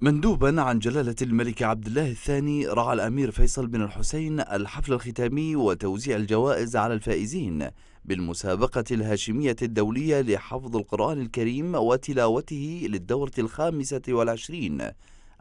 مندوبا عن جلالة الملك عبد الله الثاني رعى الأمير فيصل بن الحسين الحفل الختامي وتوزيع الجوائز على الفائزين بالمسابقة الهاشمية الدولية لحفظ القرآن الكريم وتلاوته للدورة الخامسة والعشرين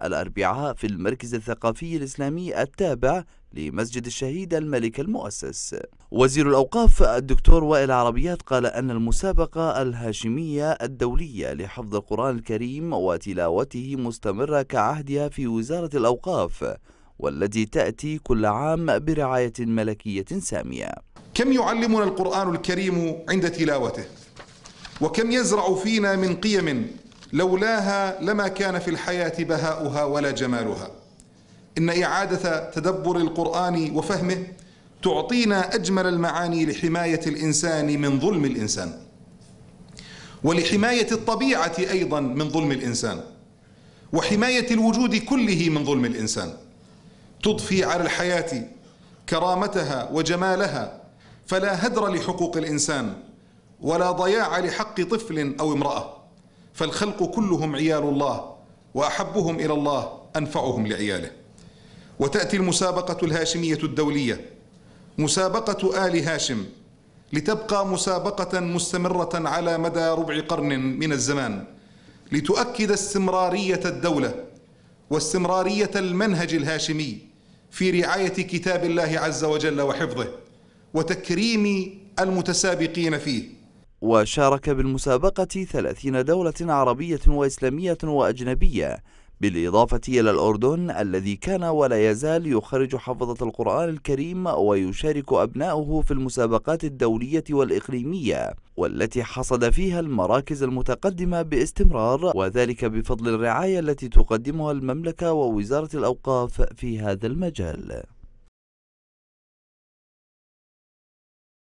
الأربعاء في المركز الثقافي الإسلامي التابع لمسجد الشهيد الملك المؤسس وزير الأوقاف الدكتور وائل عربيات قال أن المسابقة الهاشمية الدولية لحفظ القرآن الكريم وتلاوته مستمرة كعهدها في وزارة الأوقاف والتي تأتي كل عام برعاية ملكية سامية كم يعلمنا القرآن الكريم عند تلاوته وكم يزرع فينا من قيم لولاها لما كان في الحياة بهاؤها ولا جمالها إن إعادة تدبر القرآن وفهمه تعطينا أجمل المعاني لحماية الإنسان من ظلم الإنسان ولحماية الطبيعة أيضا من ظلم الإنسان وحماية الوجود كله من ظلم الإنسان تضفي على الحياة كرامتها وجمالها فلا هدر لحقوق الإنسان ولا ضياع لحق طفل أو امرأة فالخلق كلهم عيال الله وأحبهم إلى الله أنفعهم لعياله وتأتي المسابقة الهاشمية الدولية مسابقة آل هاشم لتبقى مسابقة مستمرة على مدى ربع قرن من الزمان لتؤكد استمرارية الدولة واستمرارية المنهج الهاشمي في رعاية كتاب الله عز وجل وحفظه وتكريم المتسابقين فيه وشارك بالمسابقة 30 دولة عربية وإسلامية وأجنبية بالإضافة إلى الأردن الذي كان ولا يزال يخرج حفظة القرآن الكريم ويشارك أبناؤه في المسابقات الدولية والإقليمية والتي حصد فيها المراكز المتقدمة باستمرار وذلك بفضل الرعاية التي تقدمها المملكة ووزارة الأوقاف في هذا المجال